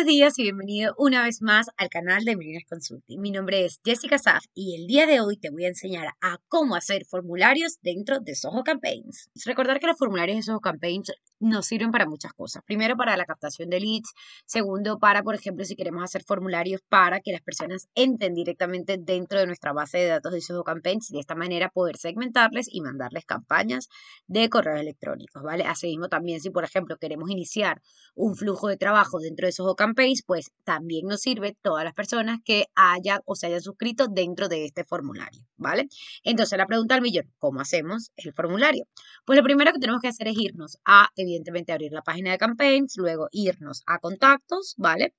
buenos días y bienvenido una vez más al canal de Mirinas Consulting. Mi nombre es Jessica Saf y el día de hoy te voy a enseñar a cómo hacer formularios dentro de Soho Campaigns. Recordar que los formularios de Soho Campaigns nos sirven para muchas cosas. Primero, para la captación de leads. Segundo, para, por ejemplo, si queremos hacer formularios para que las personas entren directamente dentro de nuestra base de datos de esos Campaigns y de esta manera poder segmentarles y mandarles campañas de correos electrónicos, ¿vale? Asimismo, también si, por ejemplo, queremos iniciar un flujo de trabajo dentro de esos Campaigns, pues también nos sirve todas las personas que hayan o se hayan suscrito dentro de este formulario, ¿vale? Entonces, la pregunta al millón, ¿cómo hacemos el formulario? Pues lo primero que tenemos que hacer es irnos a, evidentemente abrir la página de campaigns, luego irnos a contactos, ¿vale?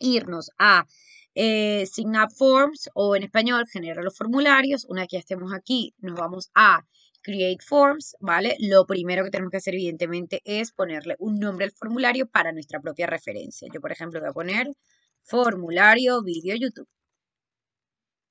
Irnos a eh, sign up forms o en español generar los formularios. Una vez que estemos aquí, nos vamos a create forms, ¿vale? Lo primero que tenemos que hacer evidentemente es ponerle un nombre al formulario para nuestra propia referencia. Yo, por ejemplo, voy a poner formulario video YouTube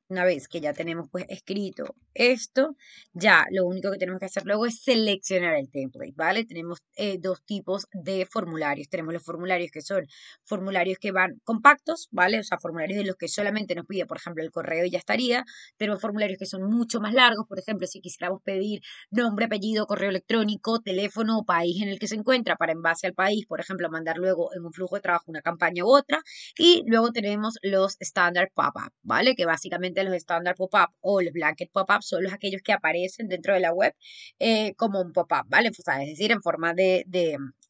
una vez que ya tenemos pues escrito esto, ya lo único que tenemos que hacer luego es seleccionar el template, ¿vale? Tenemos eh, dos tipos de formularios. Tenemos los formularios que son formularios que van compactos, ¿vale? O sea, formularios de los que solamente nos pide, por ejemplo, el correo y ya estaría. Tenemos formularios que son mucho más largos, por ejemplo, si quisiéramos pedir nombre, apellido, correo electrónico, teléfono, o país en el que se encuentra, para en base al país, por ejemplo, mandar luego en un flujo de trabajo una campaña u otra. Y luego tenemos los standard pop-up, ¿vale? Que básicamente los Standard Pop-Up o los Blanket Pop-Up son los aquellos que aparecen dentro de la web eh, como un pop-up, ¿vale? Pues, es decir, en forma de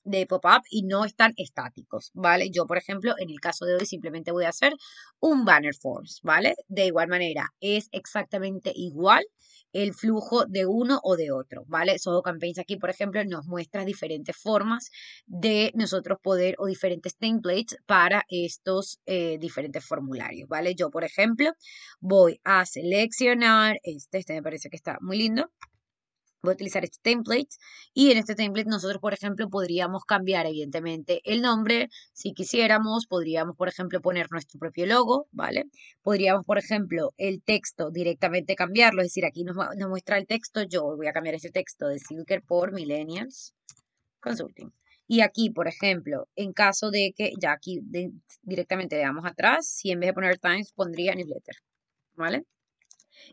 de pop-up y no están estáticos, ¿vale? Yo, por ejemplo, en el caso de hoy simplemente voy a hacer un banner forms, ¿vale? De igual manera, es exactamente igual el flujo de uno o de otro, ¿vale? Soho Campaigns aquí, por ejemplo, nos muestra diferentes formas de nosotros poder o diferentes templates para estos eh, diferentes formularios, ¿vale? Yo, por ejemplo, voy a seleccionar, este, este me parece que está muy lindo, voy a utilizar este template y en este template nosotros, por ejemplo, podríamos cambiar evidentemente el nombre, si quisiéramos, podríamos, por ejemplo, poner nuestro propio logo, ¿vale? Podríamos, por ejemplo, el texto directamente cambiarlo, es decir, aquí nos, muestra el texto, yo voy a cambiar este texto de Silker por Millennials Consulting. Y aquí, por ejemplo, en caso de que ya aquí directamente veamos atrás, si en vez de poner Times pondría newsletter, ¿vale?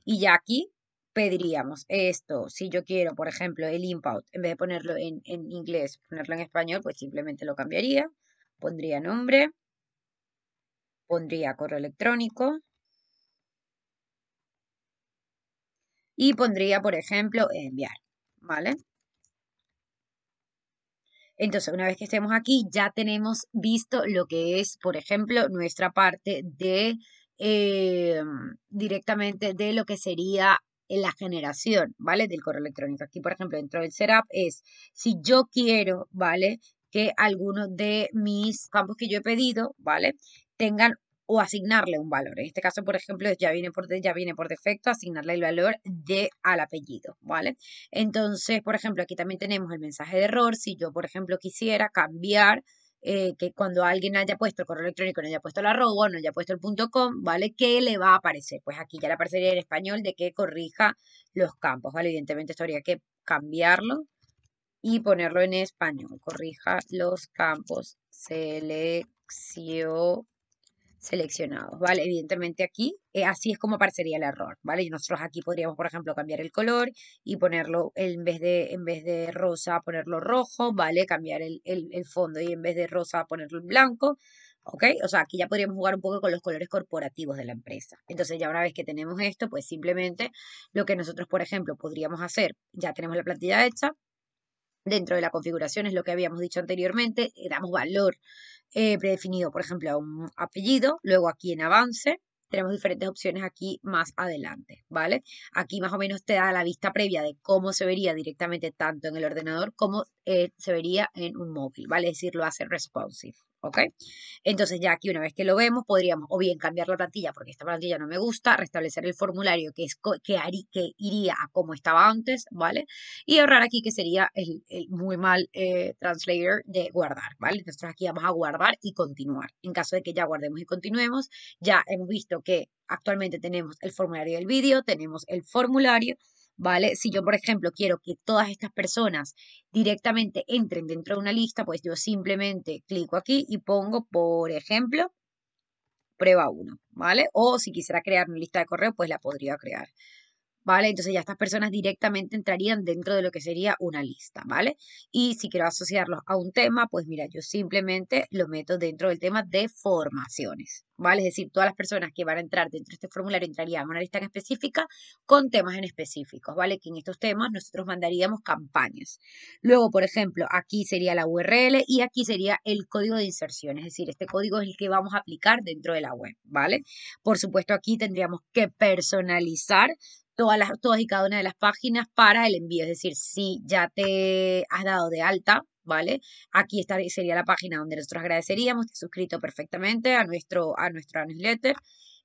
Y ya aquí pediríamos esto, si yo quiero, por ejemplo, el input, en vez de ponerlo en, en inglés, ponerlo en español, pues simplemente lo cambiaría, pondría nombre, pondría correo electrónico y pondría, por ejemplo, enviar, ¿vale? Entonces, una vez que estemos aquí, ya tenemos visto lo que es, por ejemplo, nuestra parte de em, directamente de lo que sería la generación, ¿vale? Del correo electrónico. Aquí, por ejemplo, dentro del setup es, si yo quiero, ¿vale? Que alguno de mis campos que yo he pedido, ¿vale? Tengan o asignarle un valor. En este caso, por ejemplo, ya viene por, ya viene por defecto asignarle el valor de al apellido, ¿vale? Entonces, por ejemplo, aquí también tenemos el mensaje de error. Si yo, por ejemplo, quisiera cambiar eh, que cuando alguien haya puesto el correo electrónico, no haya puesto el arroba, no haya puesto el punto .com, ¿vale? ¿Qué le va a aparecer? Pues aquí ya le aparecería en español de que corrija los campos, ¿vale? Evidentemente esto habría que cambiarlo y ponerlo en español. Corrija los campos selección seleccionados, ¿vale? Evidentemente aquí, eh, así es como aparecería el error, ¿vale? Y nosotros aquí podríamos, por ejemplo, cambiar el color y ponerlo en vez de, en vez de rosa, ponerlo rojo, ¿vale? Cambiar el, el fondo y en vez de rosa, ponerlo en blanco, ¿ok? O sea, aquí ya podríamos jugar un poco con los colores corporativos de la empresa. Entonces, ya una vez que tenemos esto, pues simplemente lo que nosotros, por ejemplo, podríamos hacer, ya tenemos la plantilla hecha, dentro de la configuración es lo que habíamos dicho anteriormente, damos valor eh, predefinido, por ejemplo, a un apellido, luego aquí en avance, tenemos diferentes opciones aquí más adelante, ¿vale? Aquí más o menos te da la vista previa de cómo se vería directamente tanto en el ordenador como eh, se vería en un móvil, ¿vale? Es decir, lo hace responsive. ¿ok? Entonces ya aquí una vez que lo vemos, podríamos o bien cambiar la plantilla porque esta plantilla no me gusta, restablecer el formulario que, es, que, que iría a como estaba antes, ¿vale? Y ahorrar aquí que sería el, muy mal eh, translator de guardar, ¿vale? Entonces aquí vamos a guardar y continuar. En caso de que ya guardemos y continuemos, ya hemos visto que actualmente tenemos el formulario del vídeo, tenemos el formulario ¿vale? Si yo, por ejemplo, quiero que todas estas personas directamente entren dentro de una lista, pues yo simplemente clico aquí y pongo, por ejemplo, prueba 1, ¿vale? O si quisiera crear una lista de correo, pues la podría crear. ¿vale? Entonces ya estas personas directamente entrarían dentro de lo que sería una lista, ¿vale? Y si quiero asociarlos a un tema, pues mira, yo simplemente lo meto dentro del tema de formaciones, ¿vale? Es decir, todas las personas que van a entrar dentro de este formulario entrarían a una lista en específica con temas en específicos, ¿vale? Que en estos temas nosotros mandaríamos campañas. Luego, por ejemplo, aquí sería la URL y aquí sería el código de inserción, es decir, este código es el que vamos a aplicar dentro de la web, ¿vale? Por supuesto, aquí tendríamos que personalizar todas, las, todas y cada una de las páginas para el envío. Es decir, si ya te has dado de alta, ¿vale? Aquí sería la página donde nosotros agradeceríamos, te has suscrito perfectamente a nuestro, a nuestro newsletter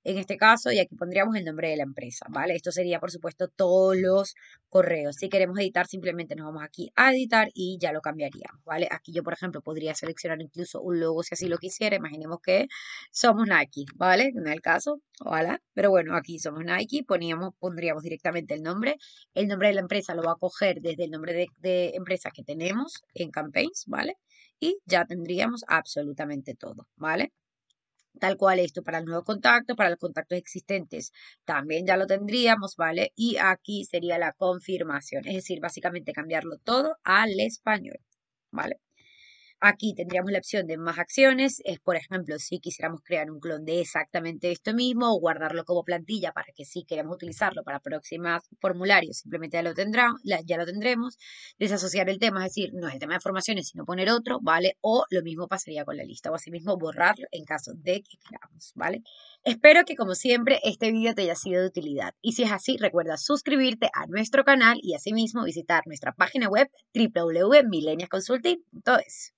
en este caso, y aquí pondríamos el nombre de la empresa, ¿vale? Esto sería, por supuesto, todos los correos. Si queremos editar, simplemente nos vamos aquí a editar y ya lo cambiaríamos, ¿vale? Aquí yo, por ejemplo, podría seleccionar incluso un logo si así lo quisiera. Imaginemos que somos Nike, ¿vale? En el caso, ojalá. Pero bueno, aquí somos Nike, poníamos, pondríamos directamente el nombre. El nombre de la empresa lo va a coger desde el nombre de, de empresa que tenemos en Campaigns, ¿vale? Y ya tendríamos absolutamente todo, ¿vale? Tal cual esto para el nuevo contacto, para los contactos existentes. También ya lo tendríamos, ¿vale? Y aquí sería la confirmación, es decir, básicamente cambiarlo todo al español, ¿vale? Aquí tendríamos la opción de más acciones, es por ejemplo si quisiéramos crear un clon de exactamente esto mismo o guardarlo como plantilla para que si queremos utilizarlo para próximos formularios simplemente ya lo, tendremos, desasociar el tema, es decir, no es el tema de formaciones sino poner otro, ¿vale? O lo mismo pasaría con la lista o asimismo borrarlo en caso de que queramos, ¿vale? Espero que como siempre este vídeo te haya sido de utilidad y si es así recuerda suscribirte a nuestro canal y asimismo visitar nuestra página web www.mileniasconsulting.es.